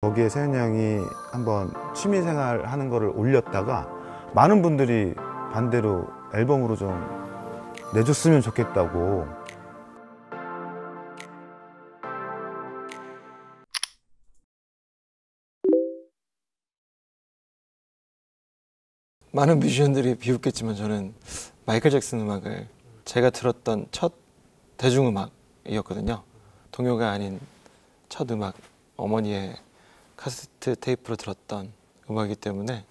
거기에 세현 양이 한번 취미생활 하는 거를 올렸다가 많은 분들이 반대로 앨범으로 좀 내줬으면 좋겠다고 많은 뮤지션들이 비웃겠지만 저는 마이클 잭슨 음악을 제가 들었던 첫 대중음악이었거든요 동요가 아닌 첫 음악 어머니의 카세트 테이프로 들었던 음악이기 때문에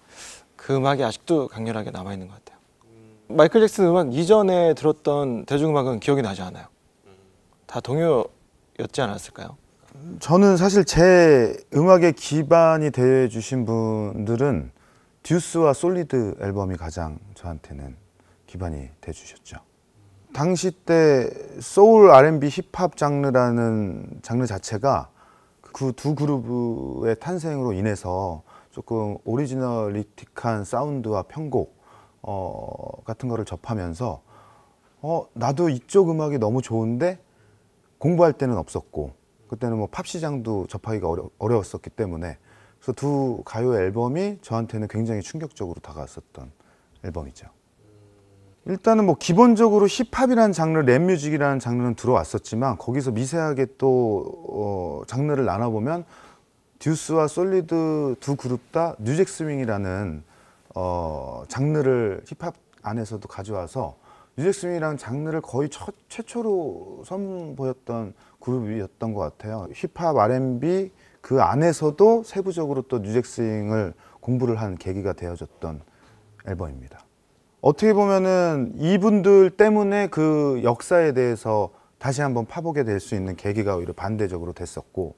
그 음악이 아직도 강렬하게 남아 있는 것 같아요. 마이클 잭슨 음악 이전에 들었던 대중음악은 기억이 나지 않아요. 다 동요였지 않았을까요? 저는 사실 제 음악의 기반이 되어 주신 분들은 듀스와 솔리드 앨범이 가장 저한테는 기반이 돼 주셨죠. 당시 때 소울 R&B 힙합 장르라는 장르 자체가 그두 그룹의 탄생으로 인해서 조금 오리지널리틱한 사운드와 편곡 어, 같은 거를 접하면서 어, 나도 이쪽 음악이 너무 좋은데 공부할 때는 없었고 그때는 뭐 팝 시장도 접하기가 어려, 어려웠었기 때문에 그래서 두 가요 앨범이 저한테는 굉장히 충격적으로 다가왔었던 앨범이죠. 일단은 뭐 기본적으로 힙합이라는 장르, 랩뮤직이라는 장르는 들어왔었지만 거기서 미세하게 또 어, 장르를 나눠보면 듀스와 솔리드 두 그룹 다 뉴잭스윙이라는 어, 장르를 힙합 안에서도 가져와서 뉴잭스윙이라는 장르를 거의 처, 최초로 선보였던 그룹이었던 것 같아요. 힙합, R&B 그 안에서도 세부적으로 또 뉴잭스윙을 공부를 한 계기가 되어졌던 앨범입니다. 어떻게 보면은 이분들 때문에 그 역사에 대해서 다시 한번 파보게 될 수 있는 계기가 오히려 반대적으로 됐었고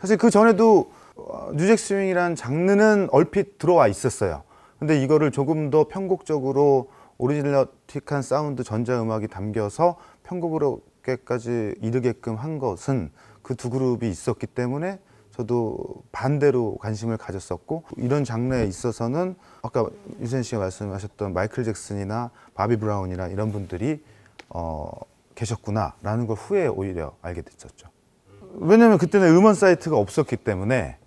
사실 그 전에도 어, 뉴잭 스윙이란 장르는 얼핏 들어와 있었어요. 근데 이거를 조금 더 편곡적으로 오리지널틱한 사운드 전자 음악이 담겨서 편곡으로까지 이르게끔 한 것은 그 두 그룹이 있었기 때문에 저도 반대로 관심을 가졌었고 이런 장르에 있어서는 아까 유세현 씨가 말씀하셨던 마이클 잭슨이나 바비 브라운이나 이런 분들이 어, 계셨구나라는 걸 후에 오히려 알게 됐었죠. 왜냐면 그때는 음원 사이트가 없었기 때문에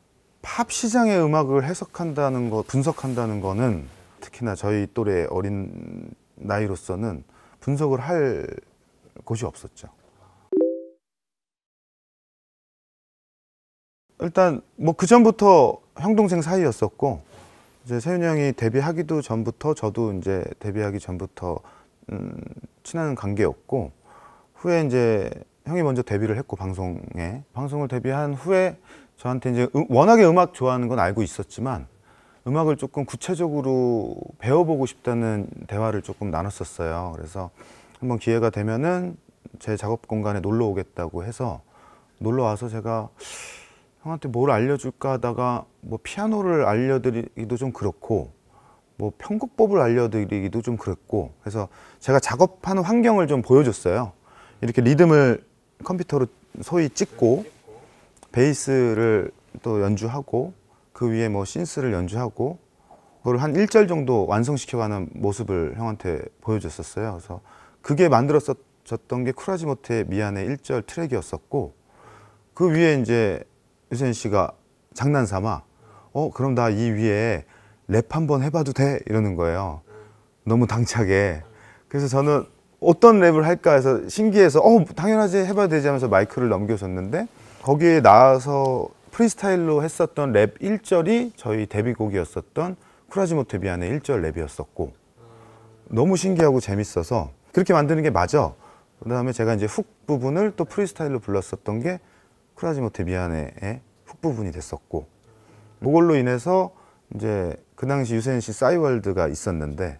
팝 시장의 음악을 해석한다는 거, 분석한다는 거는 특히나 저희 또래 어린 나이로서는 분석을 할 곳이 없었죠. 일단 뭐그 전부터 형 동생 사이였었고 이제 세윤이 형이 데뷔하기도 전부터 저도 이제 데뷔하기 전부터 음, 친한 관계였고 후에 이제 형이 먼저 데뷔를 했고 방송에 방송을 데뷔한 후에 저한테 이제 음, 워낙에 음악 좋아하는 건 알고 있었지만 음악을 조금 구체적으로 배워보고 싶다는 대화를 조금 나눴었어요. 그래서 한번 기회가 되면은 제 작업 공간에 놀러 오겠다고 해서 놀러 와서 제가 형한테 뭘 알려줄까 하다가 뭐 피아노를 알려드리기도 좀 그렇고 뭐 편곡법을 알려드리기도 좀그렇고 그래서 제가 작업하는 환경을 좀 보여줬어요 이렇게 리듬을 컴퓨터로 소위 찍고 베이스를 또 연주하고 그 위에 뭐 신스를 연주하고 그걸 한 1절 정도 완성시켜가는 모습을 형한테 보여줬었어요 그래서 그게 만들었었던 게쿨하지 못해 미안해 1절 트랙이었었고 그 위에 이제 유세윤 씨가 장난 삼아 어 그럼 나 이 위에 랩 한번 해봐도 돼 이러는 거예요. 너무 당차게. 그래서 저는 어떤 랩을 할까 해서 신기해서 어 당연하지 해봐야 되지 하면서 마이크를 넘겨줬는데 거기에 나와서 프리스타일로 했었던 랩 1절이 저희 데뷔곡이었었던 쿠라지모테비안의 1절 랩이었었고 너무 신기하고 재밌어서 그렇게 만드는 게 맞아. 그다음에 제가 이제 훅 부분을 또 프리스타일로 불렀었던 게 쿨하지 못해 미안해의 훅부분이 됐었고 그걸로 인해서 이제 그 당시 유세윤 씨 싸이월드가 있었는데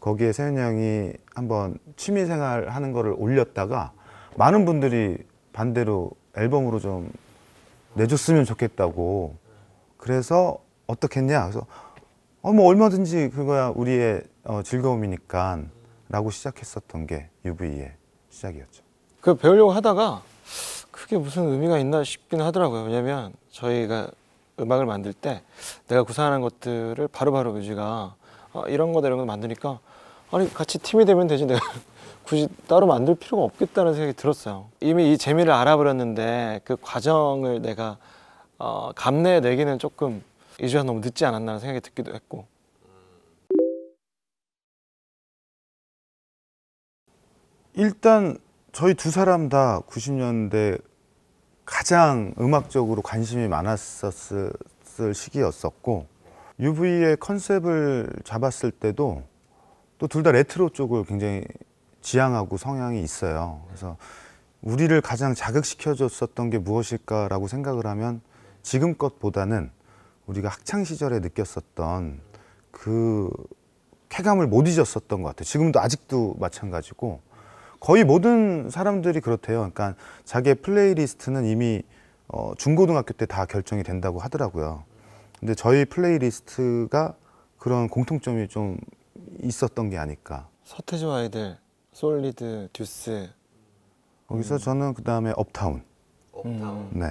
거기에 세윤 양이 한번 취미생활 하는 거를 올렸다가 많은 분들이 반대로 앨범으로 좀 내줬으면 좋겠다고 그래서 어떻겠냐 그래서 어뭐 얼마든지 그거야 우리의 어 즐거움이니까 라고 시작했었던 게 UV의 시작이었죠 그 배우려고 하다가 그게 무슨 의미가 있나 싶긴 하더라고요. 왜냐면 저희가 음악을 만들 때 내가 구사하는 것들을 바로바로 유지가 아, 어, 이런 거다 이런 거 만드니까 아니 같이 팀이 되면 되지 내가 굳이 따로 만들 필요가 없겠다는 생각이 들었어요. 이미 이 재미를 알아버렸는데 그 과정을 내가 어, 감내 내기는 조금 이주가 너무 늦지 않았나는 생각이 듣기도 했고 일단 저희 두 사람 다 90년대 가장 음악적으로 관심이 많았었을 시기였었고 UV의 컨셉을 잡았을 때도 또 둘 다 레트로 쪽을 굉장히 지향하고 성향이 있어요. 그래서 우리를 가장 자극시켜줬었던 게 무엇일까라고 생각을 하면 지금껏보다는 우리가 학창 시절에 느꼈었던 그 쾌감을 못 잊었었던 것 같아요. 지금도 아직도 마찬가지고 거의 모든 사람들이 그렇대요. 그러니까 자기의 플레이리스트는 이미 어, 중고등학교 때 다 결정이 된다고 하더라고요. 근데 저희 플레이리스트가 그런 공통점이 좀 있었던 게 아닐까. 서태지 아이들, 솔리드, 듀스. 거기서 음. 저는 그 다음에 업타운. 업타운. 음. 네.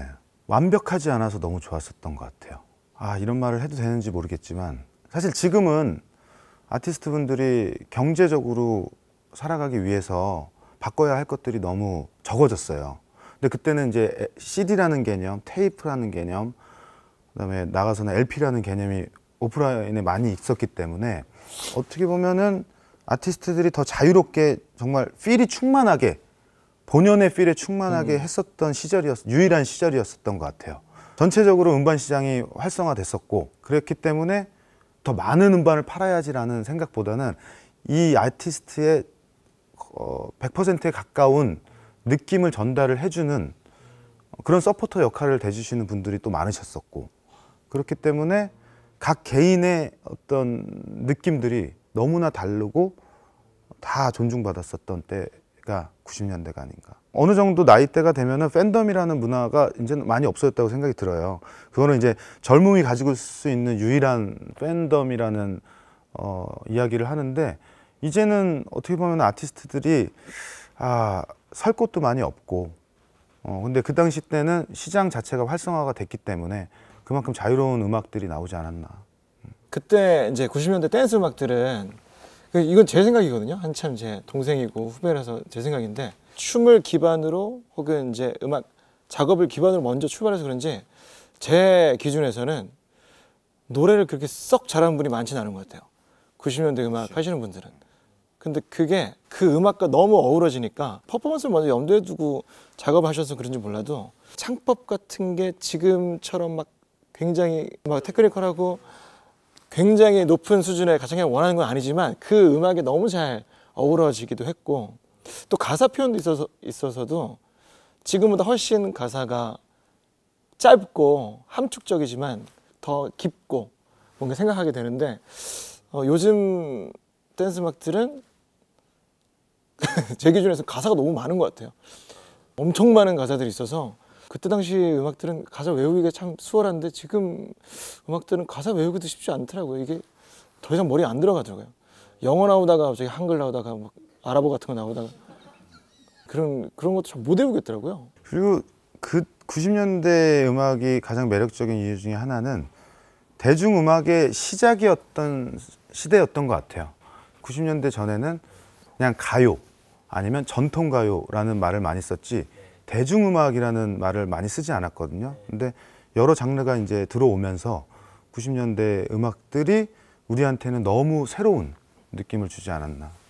완벽하지 않아서 너무 좋았었던 것 같아요. 아 이런 말을 해도 되는지 모르겠지만 사실 지금은 아티스트 분들이 경제적으로 살아가기 위해서 바꿔야 할 것들이 너무 적어졌어요. 근데 그때는 이제 CD라는 개념, 테이프라는 개념, 그다음에 나가서는 LP라는 개념이 오프라인에 많이 있었기 때문에 어떻게 보면은 아티스트들이 더 자유롭게 정말 필이 충만하게 본연의 필에 충만하게 음. 했었던 시절이었 유일한 시절이었었던 것 같아요. 전체적으로 음반 시장이 활성화됐었고 그렇기 때문에 더 많은 음반을 팔아야지라는 생각보다는 이 아티스트의 100%에 어, 가까운 느낌을 전달을 해주는 그런 서포터 역할을 대주시는 분들이 또 많으셨었고 그렇기 때문에 각 개인의 어떤 느낌들이 너무나 다르고 다 존중받았었던 때가 90년대가 아닌가. 어느 정도 나이대가 되면 팬덤이라는 문화가 이제는 많이 없어졌다고 생각이 들어요. 그거는 이제 젊음이 가지고 있을 수 있는 유일한 팬덤이라는 어, 이야기를 하는데 이제는 어떻게 보면 아티스트들이 아, 살 곳도 많이 없고 어, 근데 그 당시 때는 시장 자체가 활성화가 됐기 때문에 그만큼 자유로운 음악들이 나오지 않았나. 그때 이제 90년대 댄스 음악들은 그 이건 제 생각이거든요. 한참 제 동생이고 후배라서 제 생각인데 춤을 기반으로 혹은 이제 음악 작업을 기반으로 먼저 출발해서 그런지 제 기준에서는 노래를 그렇게 썩 잘하는 분이 많지는 않은 것 같아요. 90년대 음악 하시는 분들은. 근데 그게 그 음악과 너무 어우러지니까 퍼포먼스를 먼저 염두에 두고 작업하셔서 그런지 몰라도 창법 같은 게 지금처럼 막 굉장히 막 테크니컬하고 굉장히 높은 수준의 가창력 원하는 건 아니지만 그 음악에 너무 잘 어우러지기도 했고 또 가사 표현도 있어서 있어서도 지금보다 훨씬 가사가 짧고 함축적이지만 더 깊고 뭔가 생각하게 되는데 어, 요즘 댄스 음악들은 제 기준에서 가사가 너무 많은 것 같아요 엄청 많은 가사들이 있어서 그때 당시 음악들은 가사 외우기가 참 수월한데 지금 음악들은 가사 외우기도 쉽지 않더라고요 이게 더 이상 머리안 들어가더라고요 영어 나오다가 갑자기 한글 나오다가 막 아랍어 같은 거 나오다가 그런 그런 것도 잘못 외우겠더라고요 그리고 그 90년대 음악이 가장 매력적인 이유 중에 하나는 대중음악의 시작이었던 시대였던 것 같아요. 90년대 전에는 그냥 가요, 아니면 전통가요라는 말을 많이 썼지 대중음악이라는 말을 많이 쓰지 않았거든요. 네. 근데 여러 장르가 이제 들어오면서 90년대 음악들이 우리한테는 너무 새로운 느낌을 주지 않았나